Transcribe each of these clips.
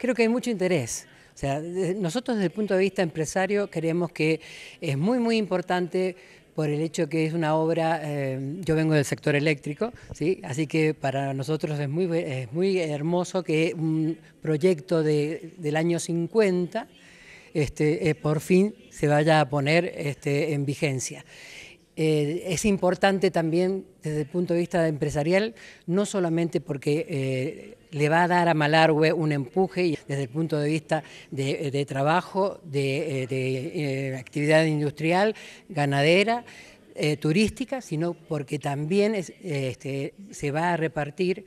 Creo que hay mucho interés. O sea, nosotros desde el punto de vista empresario creemos que es muy, muy importante por el hecho que es una obra, eh, yo vengo del sector eléctrico, ¿sí? así que para nosotros es muy, muy hermoso que un proyecto del año 50 este, eh, por fin se vaya a poner este, en vigencia. Eh, es importante también desde el punto de vista empresarial, no solamente porque eh, le va a dar a Malargue un empuje desde el punto de vista de, trabajo, de, eh, actividad industrial, ganadera, turística, sino porque también este, se va a repartir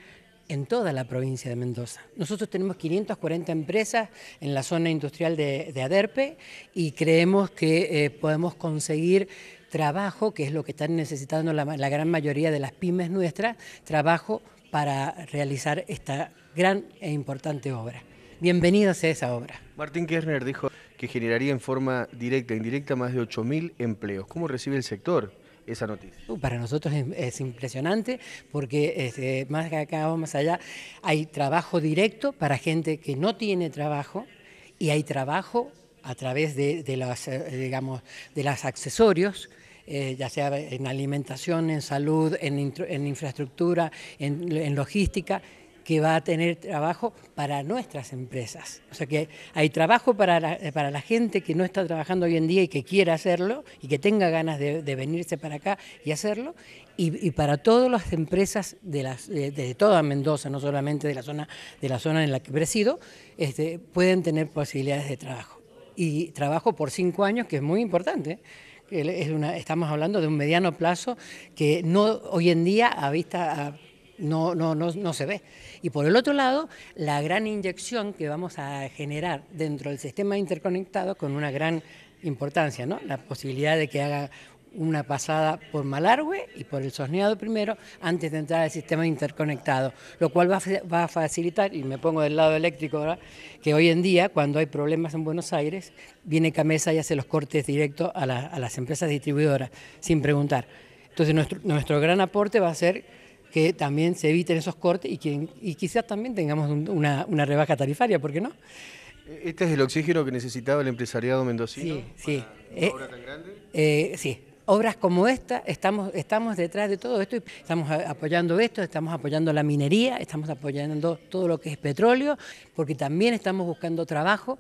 en toda la provincia de Mendoza. Nosotros tenemos 540 empresas en la zona industrial de Aderpe y creemos que podemos conseguir trabajo, que es lo que están necesitando la, gran mayoría de las pymes nuestras, trabajo para realizar esta gran e importante obra. Bienvenidos a esa obra. Martín Kirchner dijo que generaría en forma directa e indirecta más de 8.000 empleos. ¿Cómo recibe el sector? esa noticia. Uh, para nosotros es, impresionante porque este, más acá o más allá hay trabajo directo para gente que no tiene trabajo y hay trabajo a través de, de eh, digamos de los accesorios eh, ya sea en alimentación, en salud, en, infraestructura, en, logística, que va a tener trabajo para nuestras empresas. O sea que hay trabajo eh, para la, gente que no está trabajando hoy en día y que quiera hacerlo y que tenga ganas de, venirse para acá y hacerlo. Y, para todas las empresas de, las, de, toda Mendoza, no solamente de la zona, de la zona en la que presido, este, pueden tener posibilidades de trabajo. Y trabajo por cinco años, que es muy importante estamos hablando de un mediano plazo que no hoy en día a vista no, no, no, no, se ve. Y por el otro lado, la gran inyección que vamos a generar dentro del sistema interconectado con una gran importancia, ¿no? La posibilidad de que haga una pasada por Malargüe y por el Sosneado primero antes de entrar al sistema interconectado, lo cual va, a facilitar, y me pongo del lado eléctrico ahora, que hoy en día cuando hay problemas en Buenos Aires, viene Camesa y hace los cortes directos a, a las empresas distribuidoras, sin preguntar. Entonces nuestro, nuestro gran aporte va a ser que también se eviten esos cortes y, y quizás también tengamos una, rebaja tarifaria, ¿por qué no? ¿Este es el oxígeno que necesitaba el empresariado mendocino? Sí, sí. Para eh, tan grande? Eh, sí, obras como esta, estamos, estamos detrás de todo esto, y estamos apoyando esto, estamos apoyando la minería, estamos apoyando todo lo que es petróleo, porque también estamos buscando trabajo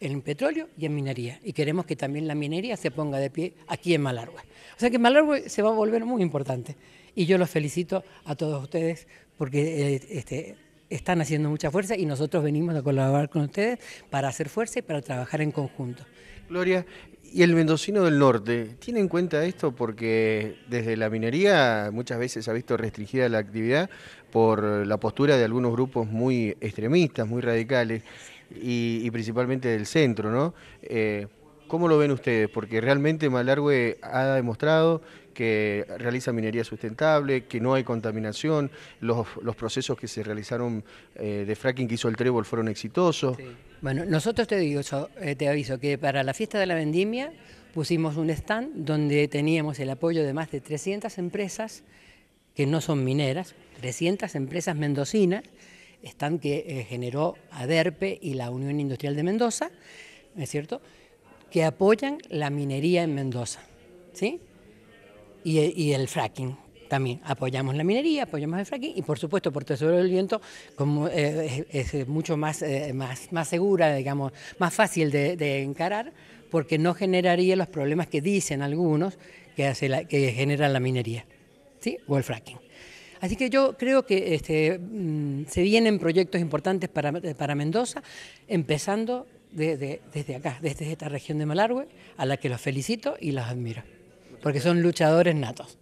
en petróleo y en minería. Y queremos que también la minería se ponga de pie aquí en Malargüe. O sea que Malargüe se va a volver muy importante. Y yo los felicito a todos ustedes porque eh, este, están haciendo mucha fuerza y nosotros venimos a colaborar con ustedes para hacer fuerza y para trabajar en conjunto. Gloria, ¿y el mendocino del norte tiene en cuenta esto? Porque desde la minería muchas veces ha visto restringida la actividad por la postura de algunos grupos muy extremistas, muy radicales y, principalmente del centro, ¿no? Eh, ¿Cómo lo ven ustedes? Porque realmente Malargue ha demostrado que realiza minería sustentable, que no hay contaminación, los, procesos que se realizaron eh, de fracking que hizo el Trébol fueron exitosos. Bueno, nosotros te digo, eh, te aviso que para la fiesta de la vendimia pusimos un stand donde teníamos el apoyo de más de 300 empresas que no son mineras, 300 empresas mendocinas, stand que eh, generó ADERPE y la Unión Industrial de Mendoza, ¿no es cierto?, que apoyan la minería en Mendoza, ¿sí? y, el fracking también apoyamos la minería, apoyamos el fracking y por supuesto por Tesoro del Viento como, eh, es, mucho eh, más, más, segura, digamos, más fácil de, encarar porque no generaría los problemas que dicen algunos que, hace la, que genera la minería ¿sí? o el fracking. Así que yo creo que este, mm, se vienen proyectos importantes para, para Mendoza, empezando desde acá, desde esta región de Malargüe, a la que los felicito y los admiro porque son luchadores natos.